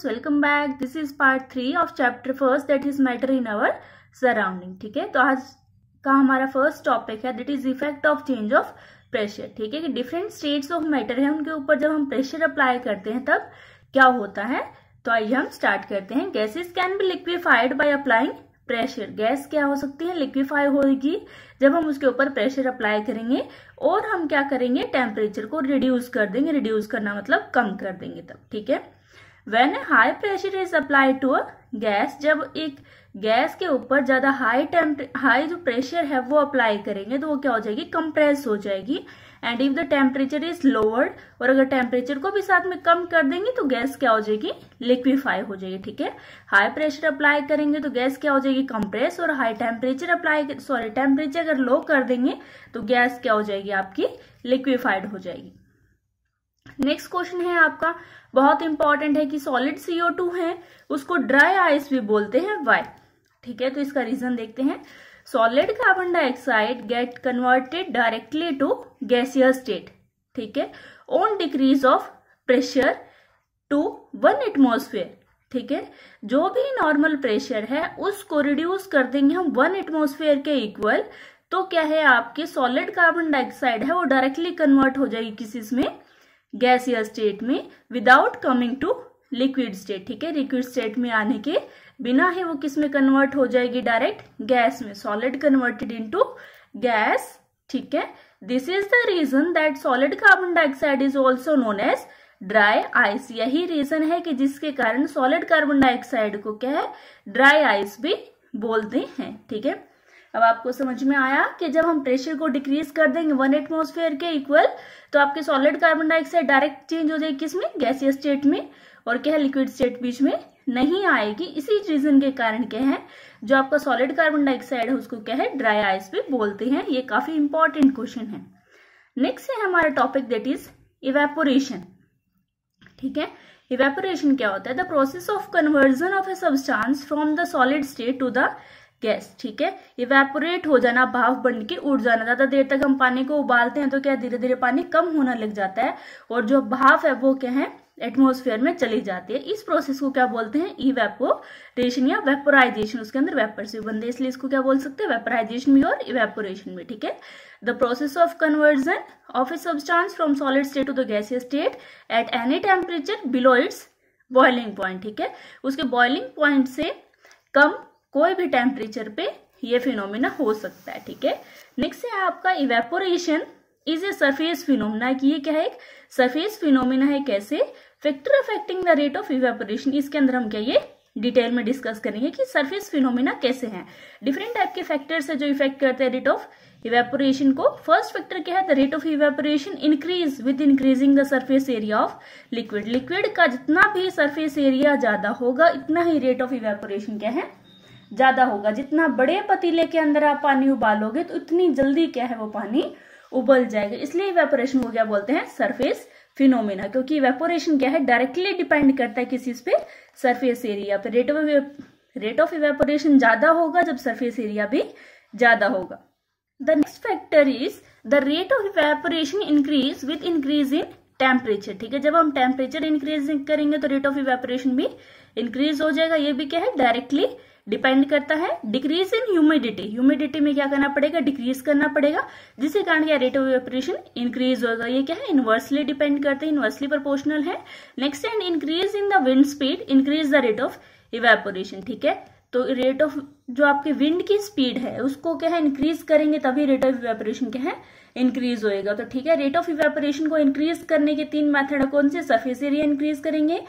Students welcome back this is part three of chapter first that is matter in our surrounding ठीक है तो आज का हमारा फर्स्ट टॉपिक है that is effect of change of pressure ठीक है कि डिफरेंट स्टेट्स ऑफ मैटर है उनके ऊपर जब हम प्रेशर अप्लाई करते हैं तब क्या होता है तो आइए हम स्टार्ट करते हैं gases can be liquefied by applying pressure gas क्या हो सकती है लिक्विफाई होगी जब हम उसके ऊपर प्रेशर अप्लाई करेंगे और हम क्या करेंगे टेम्परेचर को रिड्यूस कर देंगे रिड्यूस करना मतलब कम कर देंगे तब ठीक है when high pressure is apply to a gas जब एक गैस के ऊपर ज्यादा हाई टेम्प हाई जो प्रेशर है वो अप्लाई करेंगे तो वो क्या हो जाएगी कंप्रेस हो जाएगी and if the temperature is lowered और अगर टेम्परेचर को भी साथ में कम कर देंगे तो गैस क्या हो जाएगी लिक्विफाई हो जाएगी ठीक है हाई प्रेशर अप्लाई करेंगे तो गैस क्या हो जाएगी कंप्रेस और high temperature apply sorry temperature अगर लो कर देंगे तो गैस क्या हो जाएगी आपकी लिक्विफाइड हो जाएगी नेक्स्ट क्वेश्चन है आपका बहुत इंपॉर्टेंट है कि सॉलिड सीओ टू है उसको ड्राई आइस भी बोलते हैं वाई ठीक है तो इसका रीजन देखते हैं solid carbon dioxide get converted directly to gaseous state ठीक है on decrease of pressure to one atmosphere ठीक है जो भी नॉर्मल प्रेशर है उसको रिड्यूस कर देंगे हम वन एटमोसफेयर के इक्वल तो क्या है आपके सॉलिड कार्बन डाइऑक्साइड है वो डायरेक्टली कन्वर्ट हो जाएगी किसी में या स्टेट में without coming to liquid state ठीक है लिक्विड स्टेट में आने के बिना ही वो किस में कन्वर्ट हो जाएगी डायरेक्ट गैस में सॉलिड कन्वर्टेड इनटू गैस ठीक है this is the reason that solid carbon dioxide is also known as dry ice यही रीजन है कि जिसके कारण सॉलिड कार्बन डाइऑक्साइड को क्या है ड्राई आइस भी बोलते हैं ठीक है अब आपको समझ में आया कि जब हम प्रेशर को डिक्रीज कर देंगे वन एटमोसफेयर के इक्वल तो आपके solid carbon dioxide direct change हो जाएगी किसमें गैसीय स्टेट में और क्या है लिक्विड स्टेट बीच में नहीं आएगी इसी रीजन के कारण क्या है जो आपका सॉलिड कार्बन डाइऑक्साइड है उसको क्या है ड्राई आइस भी बोलते हैं ये काफी इंपॉर्टेंट क्वेश्चन है नेक्स्ट है हमारा टॉपिक दैट इज इवेपोरेशन ठीक है इवेपोरेशन क्या होता है the process of conversion of a substance from the solid state to the gas ठीक है इवेपोरेट हो जाना भाव बन के उड़ जाना ज्यादा देर तक हम पानी को उबालते हैं तो क्या धीरे धीरे पानी कम होना लग जाता है और जो भाव है वो क्या है एटमोसफेयर में चली जाती है इस प्रोसेस को क्या बोलते हैं ई वेपोरेशन या वेपोराइजेशन उसके अंदर वेपर्स भी बनते हैं इसलिए इसको क्या बोल सकते हैं वेपराइजेशन भी और इवेपोरेशन भी ठीक है the process of conversion of a substance from solid state to the gas state at any temperature below its boiling point ठीक है उसके बॉइलिंग पॉइंट से कम कोई भी टेम्परेचर पे ये फिनोमिना हो सकता है ठीक है नेक्स्ट है आपका evaporation is a surface phenomena की ये क्या है सरफेस फिनोमिना है कैसे factor affecting the rate of evaporation इसके अंदर हम क्या ये डिटेल में डिस्कस करेंगे कि सरफेस फिनोमिना कैसे हैं डिफरेंट टाइप के फैक्टर्स है जो इफेक्ट करते हैं रेट ऑफ इवेपोरेशन को फर्स्ट फैक्टर क्या है the rate of evaporation increase with increasing the surface area of liquid liquid का जितना भी सरफेस एरिया ज्यादा होगा इतना ही रेट ऑफ इवेपोरेशन क्या है ज्यादा होगा जितना बड़े पतीले के अंदर आप पानी उबालोगे तो उतनी जल्दी क्या है वो पानी उबल जाएगा इसलिए वेपोरेशन को क्या बोलते हैं सरफेस फिनोमिना क्योंकि वेपोरेशन क्या है डायरेक्टली डिपेंड करता है किस चीज पे सरफेस एरिया पे rate of rate of evaporation ज्यादा होगा जब सरफेस एरिया भी ज्यादा होगा the next factor is the rate of evaporation increase with increase in temperature ठीक है जब हम टेम्परेचर इंक्रीज करेंगे तो रेट ऑफ इवेपोरेशन भी इंक्रीज हो जाएगा ये भी क्या है डायरेक्टली डिपेंड करता है डिक्रीज इन ह्यूमिडिटी ह्यूमिडिटी में क्या करना पड़ेगा डिक्रीज करना पड़ेगा जिसके कारण क्या रेट ऑफ वेपरेशन इंक्रीज होगा ये क्या है इन्वर्सली डिपेंड करते हैं इन्वर्सली प्रोपोर्शनल है next and increase in the wind speed increase the rate of evaporation ठीक है तो रेट ऑफ जो आपके विंड की स्पीड है उसको क्या है इंक्रीज करेंगे तभी रेट ऑफ इवेपोरेशन क्या है इंक्रीज होएगा तो ठीक है रेट ऑफ इवेपोरेशन को इंक्रीज करने के तीन मेथड कौन से सरफेस एरिया इंक्रीज करेंगे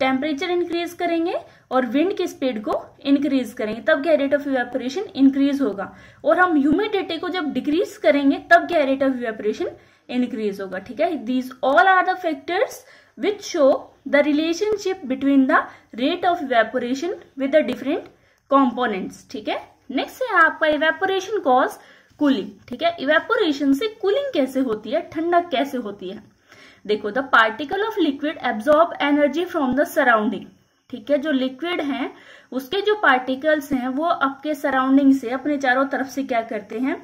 टेम्परेचर इंक्रीज करेंगे और विंड की स्पीड को इंक्रीज करेंगे तब क्या रेट ऑफ इवेपोरेशन इंक्रीज होगा और हम ह्यूमिडिटी को जब डिक्रीज करेंगे तब क्या रेट ऑफ इवेपोरेशन इंक्रीज होगा ठीक है these all are the factors which show the relationship between the rate of evaporation with the different components ठीक है नेक्स्ट है आपका इवेपोरेशन कॉज कूलिंग ठीक है इवेपोरेशन से कूलिंग कैसे होती है ठंडक कैसे होती है देखो the particle of liquid absorb energy from the surrounding ठीक है जो लिक्विड है उसके जो पार्टिकल्स हैं वो आपके सराउंडिंग से अपने चारों तरफ से क्या करते हैं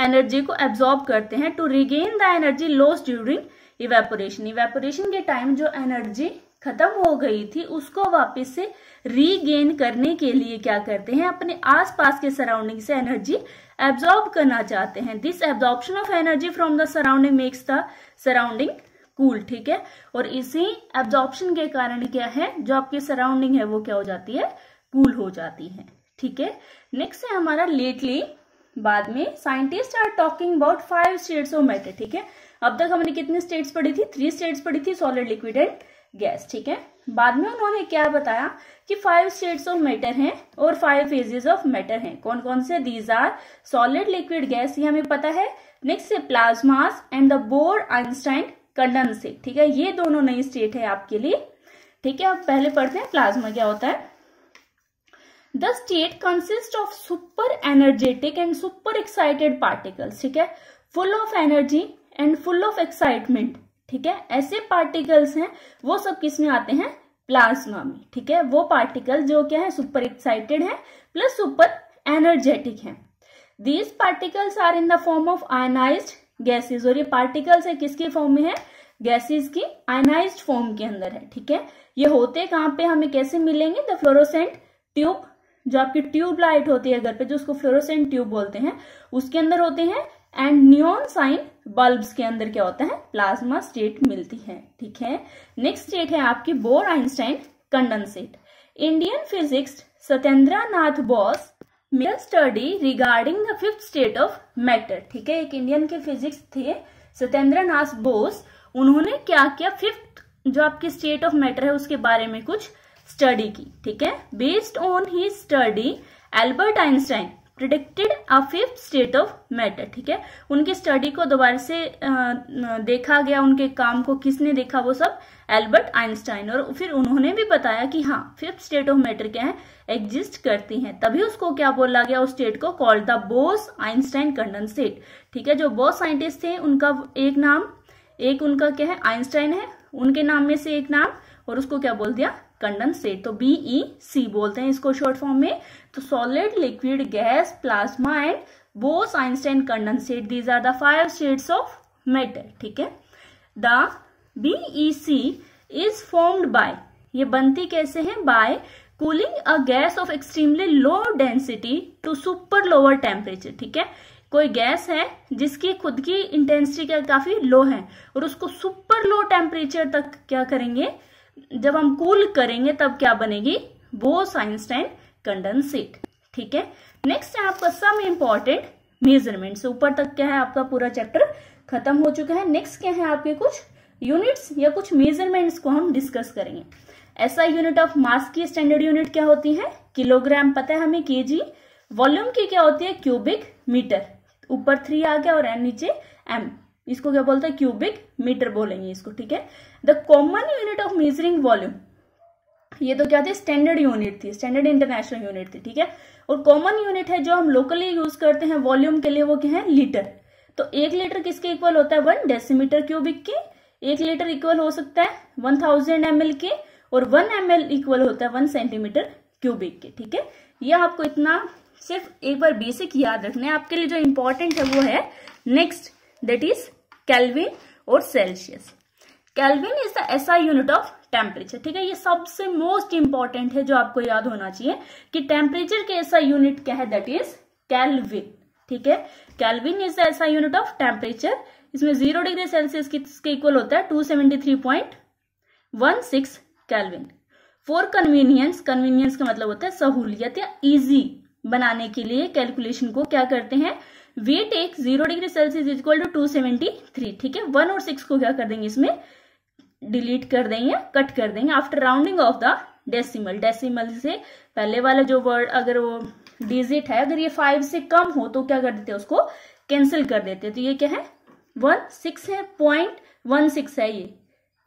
एनर्जी को एब्जॉर्ब करते हैं to regain the energy loss during evaporation evaporation के टाइम जो एनर्जी खत्म हो गई थी उसको वापस से रीगेन करने के लिए क्या करते हैं अपने आसपास के सराउंडिंग से एनर्जी एब्जॉर्ब करना चाहते हैं this absorption of energy from the surrounding makes the surrounding cool ठीक है और इसी एब्जॉर्प्शन के कारण क्या है जो आपकी सराउंडिंग है वो क्या हो जाती है कूल हो जाती है ठीक है नेक्स्ट है हमारा लेटली बाद में scientist are talking about five states of matter ठीक है अब तक हमने कितने स्टेट्स पढ़ी थी थ्री स्टेट्स पढ़ी थी सॉलिड लिक्विड एंड गैस ठीक है बाद में उन्होंने क्या बताया कि फाइव स्टेट्स ऑफ मैटर हैं और फाइव फेजेस ऑफ मैटर हैं कौन कौन से these are solid liquid gas ये हमें पता है नेक्स्ट है plasmas and the Bose Einstein condensate ठीक है ये दोनों नई स्टेट है आपके लिए ठीक है अब पहले पढ़ते हैं प्लाज्मा क्या होता है the state consist of super energetic and super excited particles ठीक है full of energy and full of excitement ठीक है ऐसे पार्टिकल्स हैं वो सब किस में आते हैं प्लाज्मा में ठीक है वो पार्टिकल जो क्या है सुपर एक्साइटेड है प्लस सुपर एनर्जेटिक है these particles are in the form of ionised gases और ये पार्टिकल्स है किसके फॉर्म में है गैसेज की आयनाइज फॉर्म के अंदर है ठीक है ये होते कहां पे हमें कैसे मिलेंगे द फ्लोरोसेंट ट्यूब जो आपकी ट्यूब लाइट होती है घर पे जो उसको फ्लोरोसेंट ट्यूब बोलते हैं उसके अंदर होते हैं एंड न्यून साइन बल्ब के अंदर क्या होता है प्लाज्मा स्टेट मिलती है ठीक है नेक्स्ट स्टेट है आपकी Bose Einstein condensate Indian physics Satyendra Nath Bose मेरा study regarding the fifth state of matter ठीक है एक इंडियन के फिजिक्स थे सत्येंद्र नाथ बोस उन्होंने क्या किया फिफ्थ जो आपकी स्टेट ऑफ मैटर है उसके बारे में कुछ स्टडी की ठीक है based on he study Albert Einstein predicted a fifth state of matter ठीक है उनकी स्टडी को दोबारा से देखा गया उनके काम को किसने देखा वो सब एल्बर्ट आइंस्टाइन और फिर उन्होंने भी बताया कि हाँ फिफ्थ स्टेट ऑफ मैटर क्या है एग्जिस्ट करती हैं तभी उसको क्या बोला गया उस स्टेट को called the Bose Einstein condensate ठीक है जो बोस साइंटिस्ट थे उनका एक नाम एक उनका क्या है आइंस्टाइन है उनके नाम में से एक नाम और उसको क्या बोल दिया कंडेंसेट तो बी ई सी बोलते हैं इसको शॉर्ट फॉर्म में तो solid liquid gas plasma and Bose Einstein condensate these are the five states of matter ठीक है the BEC is formed by ये बनती कैसे है by cooling a gas of extremely low density to super lower temperature ठीक है कोई gas है जिसकी खुद की इंटेंसिटी का काफी लो है और उसको सुपर लो टेम्परेचर तक क्या करेंगे जब हम कूल करेंगे तब क्या बनेगी वो साइंसटाइन कंडेंसेट ठीक है नेक्स्ट है आपका सम इम्पॉर्टेंट मेजरमेंट ऊपर तक क्या है आपका पूरा चैप्टर खत्म हो चुका है नेक्स्ट क्या है आपके कुछ यूनिट्स या कुछ मेजरमेंट्स को हम डिस्कस करेंगे ऐसा यूनिट ऑफ मास की स्टैंडर्ड यूनिट क्या होती है किलोग्राम पता है हमें केजी वॉल्यूम की क्या होती है क्यूबिक मीटर ऊपर थ्री आ गया और एन नीचे एम इसको क्या बोलते हैं क्यूबिक मीटर बोलेंगे इसको ठीक है the common unit of measuring volume ये तो क्या थी स्टैंडर्ड यूनिट थी स्टैंडर्ड इंटरनेशनल यूनिट थी ठीक है और कॉमन यूनिट है जो हम लोकली यूज करते हैं वॉल्यूम के लिए वो क्या है लीटर तो एक लीटर किसके इक्वल होता है वन डेसीमीटर क्यूबिक के एक लीटर इक्वल हो सकता है वन थाउजेंड एम के और वन एम इक्वल होता है वन सेंटीमीटर क्यूबिक के ठीक है यह आपको इतना सिर्फ एक बार बेसिक याद रखना है आपके लिए जो इम्पोर्टेंट है वो है नेक्स्ट दैट इज कैलविन और Celsius kelvin is the SI unit of temperature ठीक है ये सबसे मोस्ट इंपॉर्टेंट है जो आपको याद होना चाहिए कि टेम्परेचर के ऐसा यूनिट क्या है दैट इज कैलविन ठीक है kelvin is the SI unit of temperature इसमें जीरो डिग्री सेल्सियस किसके इक्वल होता है two seventy three point one six kelvin for convenience convenience का मतलब होता है सहूलियत या इजी बनाने के लिए कैलकुलेशन को क्या करते हैं we take zero degree Celsius equal to two seventy three ठीक है वन और सिक्स को क्या कर देंगे इसमें डिलीट कर देंगे कट कर देंगे after rounding off the decimal decimal से पहले वाला जो वर्ड अगर वो डिजिट है अगर ये फाइव से कम हो तो क्या कर देते हैं उसको कैंसिल कर देते हैं तो ये क्या है वन सिक्स है पॉइंट वन सिक्स है ये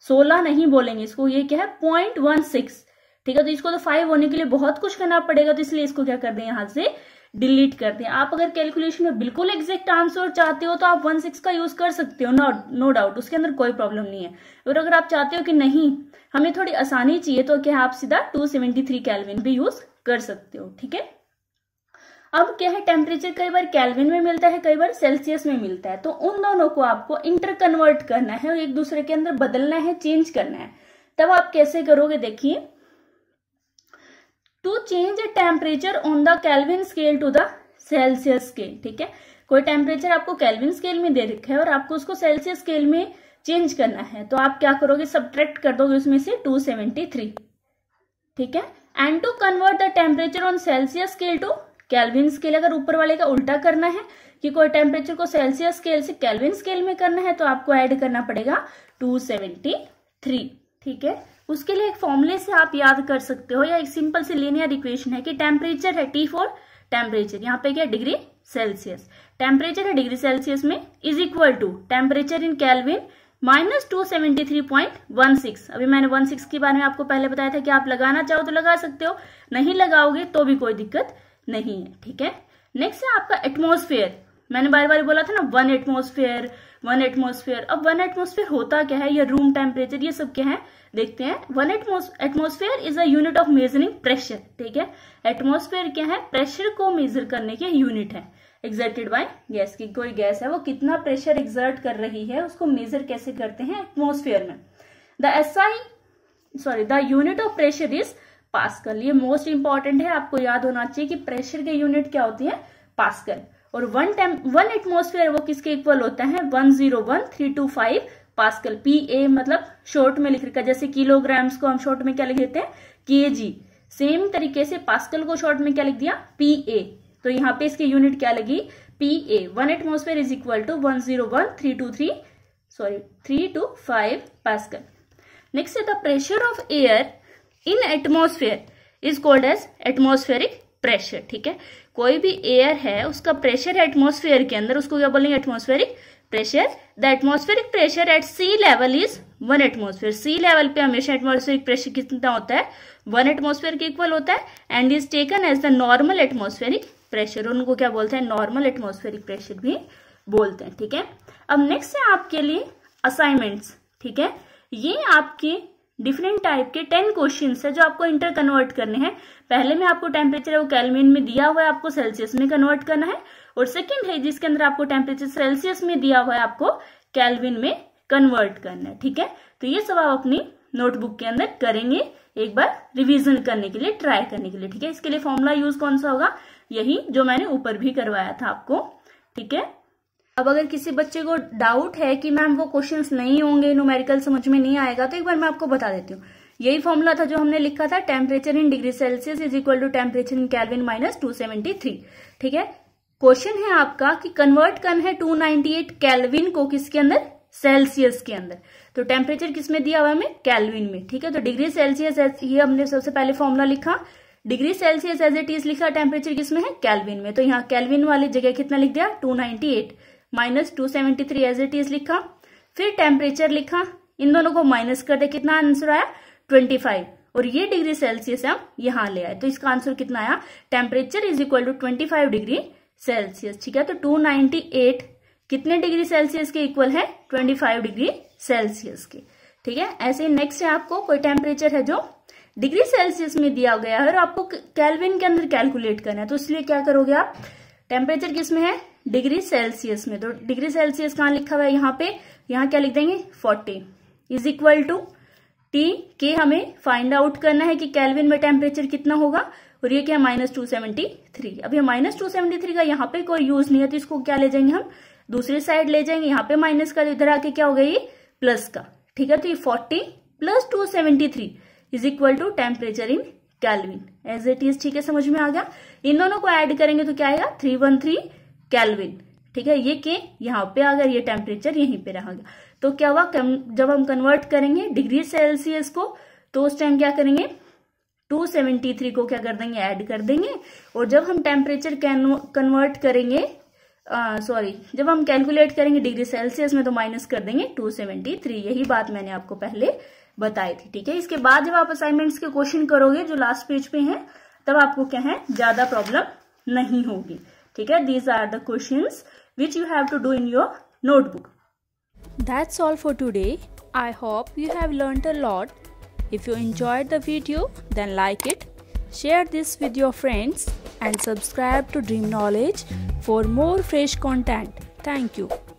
सोलह नहीं बोलेंगे इसको ये क्या है पॉइंट वन सिक्स ठीक है तो इसको तो फाइव होने के लिए बहुत कुछ करना पड़ेगा तो इसलिए इसको क्या कर दें यहां से डिलीट कर दें आप अगर कैलकुलेशन में बिल्कुल एग्जैक्ट आंसर चाहते हो तो आप वन सिक्स का यूज कर सकते हो नो नो डाउट उसके अंदर कोई प्रॉब्लम नहीं है और अगर आप चाहते हो कि नहीं हमें थोड़ी आसानी चाहिए तो क्या आप सीधा टू सेवेंटी थ्री कैलविन भी यूज कर सकते हो ठीक है अब क्या है टेम्परेचर कई बार कैलविन में मिलता है कई बार सेल्सियस में मिलता है तो उन दोनों को आपको इंटर कन्वर्ट करना है और एक दूसरे के अंदर बदलना है चेंज करना है तब आप कैसे करोगे देखिए to change temperature on the kelvin scale to the Celsius scale ठीक है कोई टेम्परेचर आपको कैलविन स्केल में दे रखा है और आपको उसको सेल्सियस स्केल में चेंज करना है तो आप क्या करोगे सब्ट्रैक्ट कर दोगे उसमें से 273 ठीक है and to convert the temperature on Celsius scale to kelvin scale अगर ऊपर वाले का उल्टा करना है कि कोई टेम्परेचर को सेल्सियस स्केल से कैलविन स्केल में करना है तो आपको ऐड करना पड़ेगा 273 ठीक है उसके लिए एक फॉर्मूले से आप याद कर सकते हो या एक सिंपल सी लीनियर इक्वेशन है कि टेम्परेचर है टी फोर टेम्परेचर यहाँ पे क्या डिग्री सेल्सियस टेम्परेचर है डिग्री सेल्सियस में is equal to temperature in kelvin minus two seventy three point one six अभी मैंने वन सिक्स के बारे में आपको पहले बताया था कि आप लगाना चाहो तो लगा सकते हो नहीं लगाओगे तो भी कोई दिक्कत नहीं है ठीक है नेक्स्ट है आपका एटमोसफेयर मैंने बार बार बोला था ना वन एटमोसफेयर वन एटमोसफेयर अब वन एटमोसफेयर होता क्या है या रूम टेम्परेचर ये सब क्या है देखते हैं one atmosphere is a unit of measuring pressure ठीक है एटमोसफेयर क्या है प्रेशर को मेजर करने के यूनिट है एग्जर्टेड बाय गैस की कोई गैस है वो कितना प्रेशर एग्जर्ट कर रही है उसको मेजर कैसे करते हैं एटमोसफेयर में the I sorry the unit of pressure is pascal ये मोस्ट इंपॉर्टेंट है आपको याद होना चाहिए कि प्रेशर के यूनिट क्या होती है पास्कल और वन टेम वन एटमोस्फेयर वो किसके इक्वल होता है one zero one three two five pascal P A मतलब शॉर्ट में लिख रखा जैसे किलोग्राम्स को हम शॉर्ट में क्या लिख देते हैं के जी सेम तरीके से पास्कल को शॉर्ट में क्या लिख दिया पी ए तो यहाँ पे इसकी यूनिट क्या लगी P A one atmosphere is equal to one zero one three two three sorry three two five pascal next है the pressure of air in atmosphere is called as atmospheric pressure ठीक है कोई भी air है उसका pressure atmosphere के अंदर उसको क्या बोलेंगे atmospheric pressure the atmospheric pressure at sea level is one atmosphere sea level पे हमेशा एटमोसफेयरिक प्रेशर कितना होता है वन एटमोसफेयर के इक्वल होता है and is taken as the normal atmospheric pressure उनको क्या बोलते हैं नॉर्मल एटमोसफेयरिक प्रेशर भी बोलते हैं ठीक है अब नेक्स्ट है आपके लिए असाइनमेंट्स ठीक है ये आपके डिफरेंट टाइप के टेन क्वेश्चन है जो आपको इंटर कन्वर्ट करने हैं पहले में आपको टेम्परेचर है वो कैलविन में दिया हुआ है आपको सेल्सियस में कन्वर्ट करना है और सेकंड है जिसके अंदर आपको टेम्परेचर सेल्सियस में दिया हुआ है आपको कैलविन में कन्वर्ट करना है ठीक है तो ये सब आप अपनी नोटबुक के अंदर करेंगे एक बार रिवीजन करने के लिए ट्राई करने के लिए ठीक है इसके लिए फॉर्मूला यूज कौन सा होगा यही जो मैंने ऊपर भी करवाया था आपको ठीक है अब अगर किसी बच्चे को डाउट है कि मैम वो क्वेश्चंस नहीं होंगे न्यूमेरिकल समझ में नहीं आएगा तो एक बार मैं आपको बता देती हूँ यही फॉर्मूला था जो हमने लिखा था temperature in degree Celsius is equal to temperature in kelvin minus two seventy three ठीक है क्वेश्चन है आपका कि कन्वर्ट करना है एट कैलविन को किसके अंदर सेल्सियस के अंदर तो टेम्परेचर किसमें दिया हुआ हमें कैलविन में ठीक है तो डिग्री सेल्सियस ये हमने सबसे पहले फॉर्मूला लिखा degree Celsius as it is लिखा टेम्परेचर किसमें है कैलविन में तो यहाँ कैलविन वाली जगह कितना लिख दिया 298 minus two seventy three as it is लिखा फिर टेम्परेचर लिखा इन दोनों को माइनस कर दे कितना आंसर आया ट्वेंटी फाइव और ये डिग्री सेल्सियस हम यहाँ ले आए तो इसका आंसर कितना आया temperature is equal to twenty five degree Celsius ठीक है तो टू नाइनटी एट कितने डिग्री सेल्सियस के इक्वल है ट्वेंटी फाइव डिग्री सेल्सियस के ठीक है ऐसे नेक्स्ट है आपको कोई टेम्परेचर है जो डिग्री सेल्सियस में दिया गया है और आपको कैलविन के अंदर कैलकुलेट करना है तो इसलिए क्या करोगे आप टेम्परेचर किस में है डिग्री सेल्सियस में तो डिग्री सेल्सियस कहाँ लिखा हुआ है यहाँ पे यहाँ क्या लिख देंगे forty is equal to T के हमें फाइंड आउट करना है कि कैलविन में टेम्परेचर कितना होगा और ये क्या माइनस टू सेवेंटी थ्री अब ये माइनस टू सेवेंटी थ्री का यहाँ पे कोई यूज नहीं है तो इसको क्या ले जाएंगे हम दूसरी साइड ले जाएंगे यहाँ पे माइनस का तो इधर आके क्या हो गया ये प्लस का ठीक है तो ये forty plus two seventy three is equal to temperature in Kelvin as it is ठीक है समझ में आ गया इन दोनों को ऐड करेंगे तो क्या आएगा थ्री वन थ्री कैलविन ठीक है ये के यहाँ पे आ गया ये टेम्परेचर यहीं पे रहा गया तो क्या हुआ जब हम कन्वर्ट करेंगे डिग्री सेल्सियस को तो उस टाइम क्या करेंगे 273 को क्या कर देंगे ऐड कर देंगे और जब हम टेम्परेचर कन्वर्ट करेंगे सॉरी जब हम कैलकुलेट करेंगे डिग्री सेल्सियस में तो माइनस कर देंगे 273 यही बात मैंने आपको पहले बताए थे ठीक है इसके बाद जब आप असाइनमेंट्स के क्वेश्चन करोगे जो लास्ट पेज पे हैं तब आपको क्या है ज्यादा प्रॉब्लम नहीं होगी ठीक है these are the question which you have to do in your notebook that's all for today I hope you have learn a lot If you enjoyed the video, then like it, share this with your friends, and subscribe to Dream Knowledge for more fresh content. Thank you.